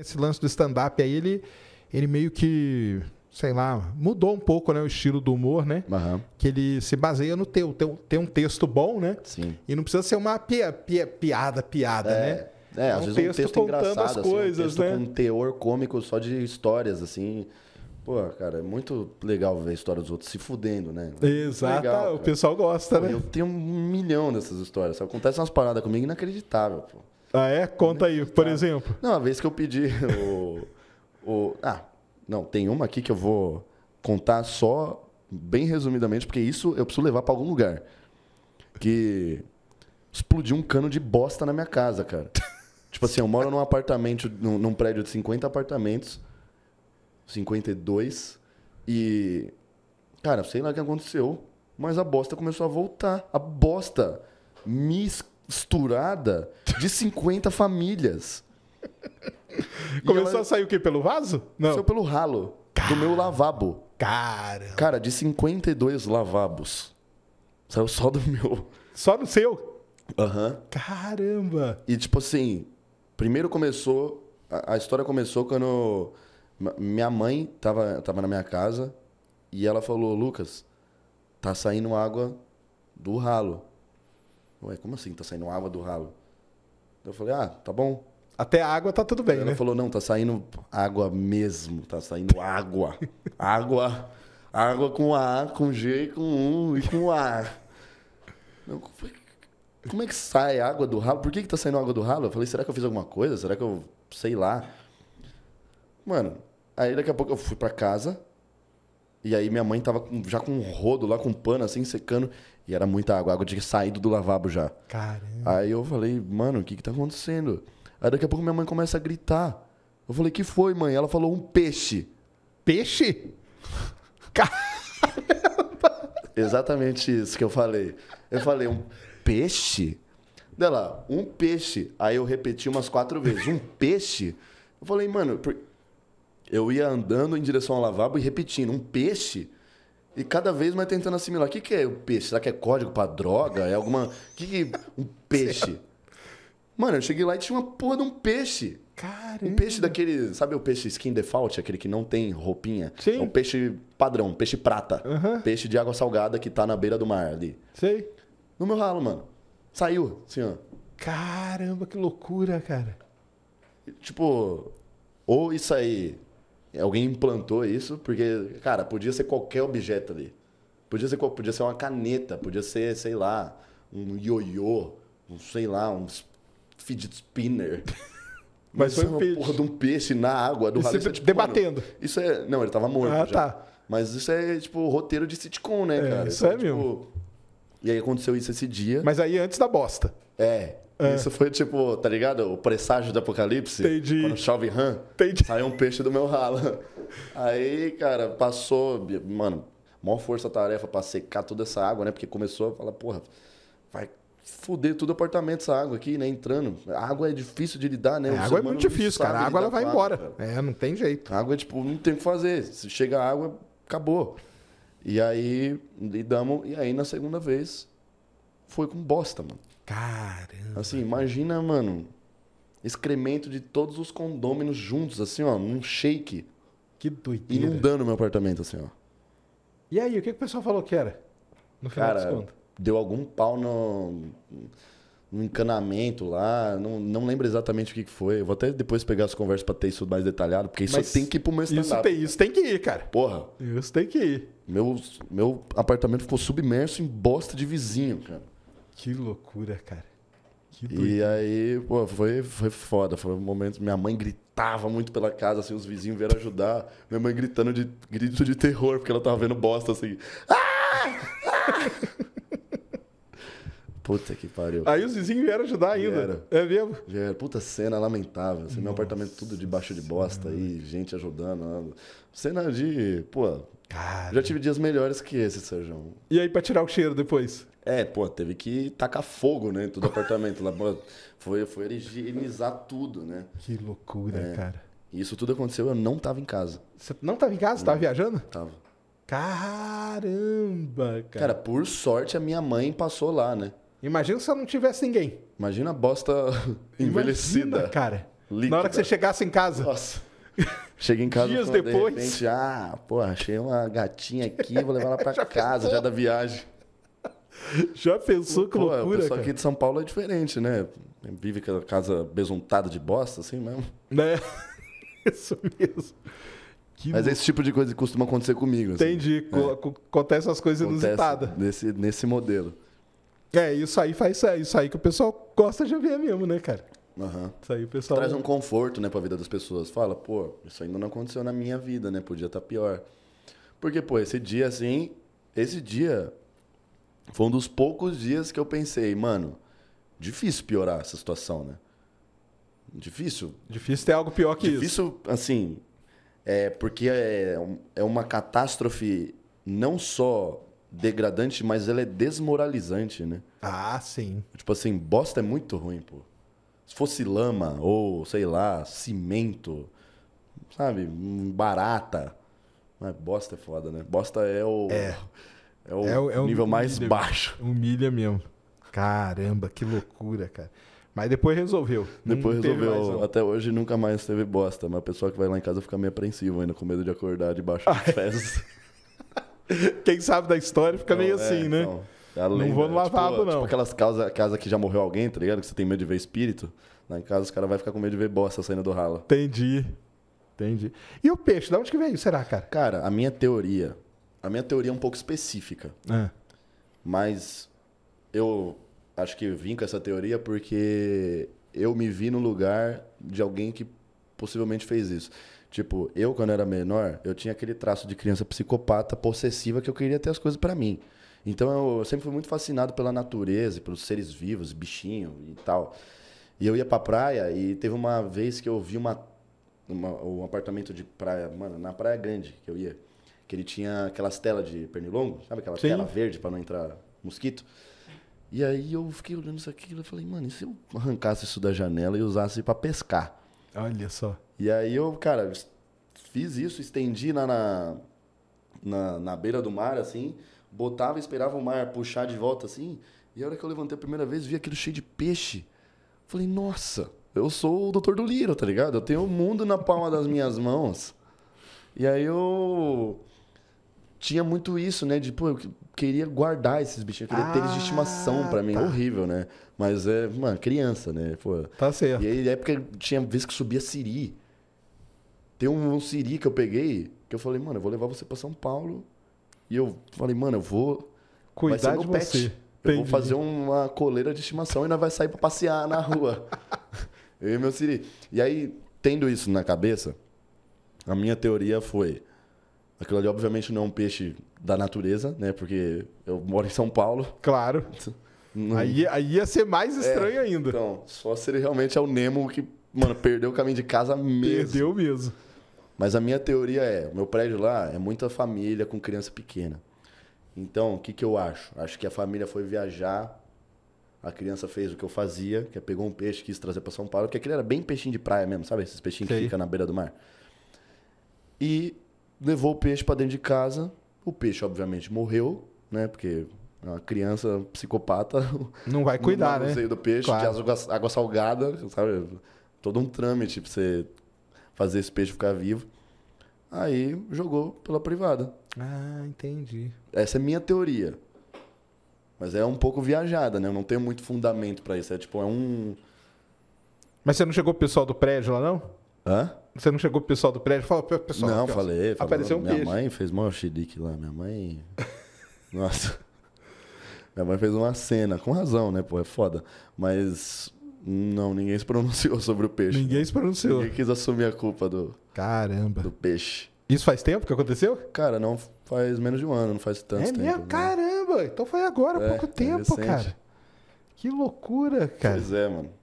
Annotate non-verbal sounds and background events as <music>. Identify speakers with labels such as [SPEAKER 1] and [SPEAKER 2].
[SPEAKER 1] Esse lance do stand-up aí, ele, ele meio que, sei lá, mudou um pouco né, o estilo do humor, né? Uhum. Que ele se baseia no teu, tem ter um texto bom, né? Sim. E não precisa ser uma pia, pia, piada, piada, é. né? É, é um às vezes texto um texto engraçado, as assim, coisas, um texto né? com
[SPEAKER 2] um teor cômico só de histórias, assim. Pô, cara, é muito legal ver a história dos outros se fudendo, né? Exato, legal, o pessoal gosta, pô, né? Eu tenho um milhão dessas histórias. Acontecem umas paradas comigo inacreditável, pô. Ah, é? Conta aí, por tá. exemplo. Não, a vez que eu pedi o, o. Ah, não, tem uma aqui que eu vou contar só bem resumidamente, porque isso eu preciso levar para algum lugar. Que explodiu um cano de bosta na minha casa, cara. <laughs> tipo assim, eu moro num apartamento, num, num prédio de 50 apartamentos, 52, e. Cara, sei lá o que aconteceu, mas a bosta começou a voltar. A bosta me misturada de 50 famílias. Começou ela... a sair o quê? Pelo vaso? Não. Saiu pelo ralo. Do meu lavabo. Cara. Cara, de 52 lavabos. Saiu só do meu. Só do seu? Aham. Uhum. Caramba. E tipo assim, primeiro começou. A, a história começou quando minha mãe tava, tava na minha casa e ela falou: Lucas, tá saindo água do ralo. Ué, como assim? Tá saindo água do ralo? Eu falei, ah, tá bom. Até a água tá tudo bem, Ela né? falou, não, tá saindo água mesmo, tá saindo água. água, água com A, com G, com U e com A. Eu falei, como é que sai água do ralo? Por que que tá saindo água do ralo? Eu falei, será que eu fiz alguma coisa? Será que eu, sei lá. Mano, aí daqui a pouco eu fui pra casa, e aí minha mãe tava já com um rodo lá, com um pano assim, secando. E era muita água, água tinha saído do lavabo já. Caramba. Aí eu falei, mano, o que que tá acontecendo? Aí daqui a pouco minha mãe começa a gritar. Eu falei, que foi, mãe? Ela falou, um peixe. Peixe? <laughs> Caramba! Exatamente isso que eu falei. Eu falei, um peixe? Dela, um peixe. Aí eu repeti umas quatro vezes, um peixe? Eu falei, mano, por eu ia andando em direção ao lavabo e repetindo, um peixe. E cada vez mais tentando assimilar. O que, que é o peixe? Será que é código pra droga? É alguma. O que, que. Um peixe. Mano, eu cheguei lá e tinha uma porra de um peixe. Cara, Um peixe daquele. Sabe o peixe skin default? Aquele que não tem roupinha? Sim. É um peixe padrão, peixe prata. Uhum. Peixe de água salgada que tá na beira do mar ali. Sei. No meu ralo, mano. Saiu, assim, ó. Caramba, que loucura, cara. Tipo, ou isso aí Alguém implantou isso, porque, cara, podia ser qualquer objeto ali. Podia ser, podia ser uma caneta, podia ser, sei lá, um ioiô, um, sei lá, um fidget spinner.
[SPEAKER 1] <laughs> Mas foi é um peixe. porra de um
[SPEAKER 2] peixe na água do Rally. É é tipo, debatendo. Mano, isso é. Não, ele tava morto. Ah, já. tá. Mas isso é, tipo, roteiro de sitcom, né, é, cara? Isso então, é tipo... mesmo. E aí aconteceu isso esse dia. Mas aí antes da bosta. É. É. Isso foi tipo, tá ligado? O presságio do apocalipse. Entendi. Quando chove rã, Entendi. saiu um peixe do meu ralo. Aí, cara, passou, mano, maior força-tarefa pra secar toda essa água, né? Porque começou a falar, porra, vai fuder todo o apartamento essa água aqui, né? Entrando. A água é difícil de lidar, né? A é, água é muito difícil, cara. A água ela vai embora. Água, é, não tem jeito. A água, é tipo, não tem o que fazer. Se chega a água, acabou. E aí, lidamos. E aí, na segunda vez, foi com bosta, mano. Caramba. Assim, imagina, mano, excremento de todos os condôminos juntos, assim, ó, num shake. Que doideira. Inundando meu apartamento, assim, ó.
[SPEAKER 1] E aí, o que, que o pessoal falou que era? No final Cara, das contas.
[SPEAKER 2] Deu algum pau no, no encanamento lá. Não, não lembro exatamente o que, que foi. Eu vou até depois pegar as conversas pra ter isso mais detalhado, porque isso Mas tem que ir pro meu isso tem, isso tem que ir, cara. Porra. Isso tem que ir. Meu, meu apartamento ficou submerso em bosta de vizinho, cara. Que loucura, cara. Que e aí, pô, foi, foi foda. Foi um momento. Minha mãe gritava muito pela casa, assim, os vizinhos vieram ajudar. Minha mãe gritando de grito de terror, porque ela tava vendo bosta assim. Ah! ah! Puta que pariu. Aí os vizinhos vieram ajudar ainda. Vieram. É mesmo? Vieram. Puta cena lamentável. Assim, meu apartamento tudo debaixo de bosta aí, gente ajudando. Cena de, pô, Cara. Já tive dias melhores que esse, Sérgio. E aí, pra tirar o cheiro depois? É, pô, teve que tacar fogo, né? Em todo o apartamento. Lá, foi, foi higienizar tudo, né? Que loucura, é. cara. isso tudo aconteceu, eu não tava em casa. Você não tava em casa? Você Tava viajando? Tava. Caramba, cara. Cara, por sorte a minha mãe passou lá, né? Imagina se ela não tivesse ninguém. Imagina a bosta <laughs> envelhecida. Imagina, cara. Líquida. Na hora que você chegasse em casa. Nossa. <laughs> Cheguei em casa. Dias falando, depois. De repente, ah, pô, achei uma gatinha aqui, vou levar ela pra <laughs> já casa, pensou? já da viagem. <laughs> Já pensou que pô, pessoal Só aqui de São Paulo é diferente, né? Vive com a casa besuntada de bosta, assim mesmo. Né? <laughs> Isso mesmo. Que Mas esse tipo de coisa costuma acontecer comigo. Assim, Entendi. Né?
[SPEAKER 1] Acontece as coisas Acontece inusitadas.
[SPEAKER 2] Nesse, nesse modelo.
[SPEAKER 1] É, isso aí faz é, isso aí que o pessoal gosta de ver mesmo, né, cara?
[SPEAKER 2] Uhum. Isso aí o pessoal. Traz um conforto, né, pra vida das pessoas. Fala, pô, isso ainda não aconteceu na minha vida, né? Podia estar tá pior. Porque, pô, esse dia assim, esse dia foi um dos poucos dias que eu pensei, mano, difícil piorar essa situação, né? Difícil. Difícil ter algo pior que difícil, isso. Difícil, assim, é porque é, é uma catástrofe não só degradante, mas ela é desmoralizante, né? Ah, sim. Tipo assim, bosta é muito ruim, pô. Se fosse lama ou, sei lá, cimento, sabe? Hum, barata. Mas bosta é foda, né? Bosta é o. É. É o, é, é nível mais baixo.
[SPEAKER 1] Humilha mesmo. Caramba, que loucura, cara. Mas depois resolveu. Depois não resolveu.
[SPEAKER 2] Até hoje nunca mais teve bosta. Mas a pessoa que vai lá em casa fica meio apreensivo ainda, com medo de acordar debaixo de pés. <laughs> Quem sabe da história fica então, meio é, assim, é, né? Então... É lenda, não vou no né? tipo, lavabo, tipo, não. Tipo aquelas casas casa que já morreu alguém, tá ligado? Que você tem medo de ver espírito. Lá em casa os caras vão ficar com medo de ver bosta saindo do ralo. Entendi. Entendi. E o peixe, da onde que veio? Será, cara? Cara, a minha teoria. A minha teoria é um pouco específica. É. Mas eu acho que vim com essa teoria porque eu me vi no lugar de alguém que possivelmente fez isso. Tipo, eu quando era menor, eu tinha aquele traço de criança psicopata, possessiva, que eu queria ter as coisas para mim. Então eu sempre fui muito fascinado pela natureza, pelos seres vivos, bichinho e tal. E eu ia pra praia e teve uma vez que eu vi uma, uma um apartamento de praia, mano, na Praia Grande que eu ia, que ele tinha aquelas telas de pernilongo, sabe aquela Sim. tela verde para não entrar mosquito? E aí eu fiquei olhando isso aqui e falei, mano, e se eu arrancasse isso da janela e usasse para pescar? Olha só. E aí eu, cara, fiz isso, estendi na, na, na, na beira do mar, assim, botava, esperava o mar puxar de volta assim. E a hora que eu levantei a primeira vez, vi aquilo cheio de peixe. Falei, nossa, eu sou o doutor do Liro, tá ligado? Eu tenho o mundo na palma das minhas mãos. E aí eu tinha muito isso, né? De, pô, eu queria guardar esses bichinhos, eu queria ah, ter eles de estimação ah, para mim. Tá. Horrível, né? Mas é, mano, criança, né? Pô. Tá certo. E aí, na época, tinha vez que subia siri. Tem um, um siri que eu peguei, que eu falei, mano, eu vou levar você para São Paulo e eu falei, mano, eu vou. Cuidar de pet. você. Eu vou fazer uma coleira de estimação e nós vai sair para passear na rua. <laughs> eu e meu Siri. E aí, tendo isso na cabeça, a minha teoria foi. Aquilo ali, obviamente, não é um peixe da natureza, né? Porque eu moro em São Paulo. Claro. Não... Aí, aí ia ser mais é, estranho é, ainda. Então, só se ele realmente é o Nemo que, mano, perdeu o caminho de casa mesmo. Perdeu mesmo. Mas a minha teoria é, o meu prédio lá é muita família com criança pequena. Então, o que, que eu acho? Acho que a família foi viajar, a criança fez o que eu fazia, que é pegou um peixe quis trazer para São Paulo, que aquele era bem peixinho de praia mesmo, sabe? Esses peixinhos que ficam na beira do mar. E levou o peixe para dentro de casa. O peixe, obviamente, morreu, né? Porque é uma criança psicopata. Não vai <laughs> cuidar, não, não né? do peixe, claro. de água, água salgada, sabe? Todo um trâmite para você fazer esse peixe ficar vivo. Aí jogou pela privada. Ah, entendi. Essa é minha teoria. Mas é um pouco viajada, né? Eu não tenho muito fundamento para isso. É tipo, é um.
[SPEAKER 1] Mas você não chegou pro pessoal do prédio lá, não?
[SPEAKER 2] Hã? Você
[SPEAKER 1] não chegou pro pessoal do prédio? Fala pro pessoal. Não, falei, falei. Apareceu um minha peixe. mãe
[SPEAKER 2] fez mó xerique lá. Minha mãe. <laughs> Nossa. minha mãe fez uma cena, com razão, né? Pô, é foda. Mas não, ninguém se pronunciou <laughs> sobre o peixe. Ninguém se pronunciou. Ninguém quis assumir a culpa do. Caramba. Do peixe. Isso faz tempo que aconteceu? Cara, não faz menos de um ano, não faz tanto é tempo. É mesmo? Né?
[SPEAKER 1] Caramba! Então foi agora, é, pouco é tempo, é cara. Que loucura,
[SPEAKER 2] cara. Pois é, mano.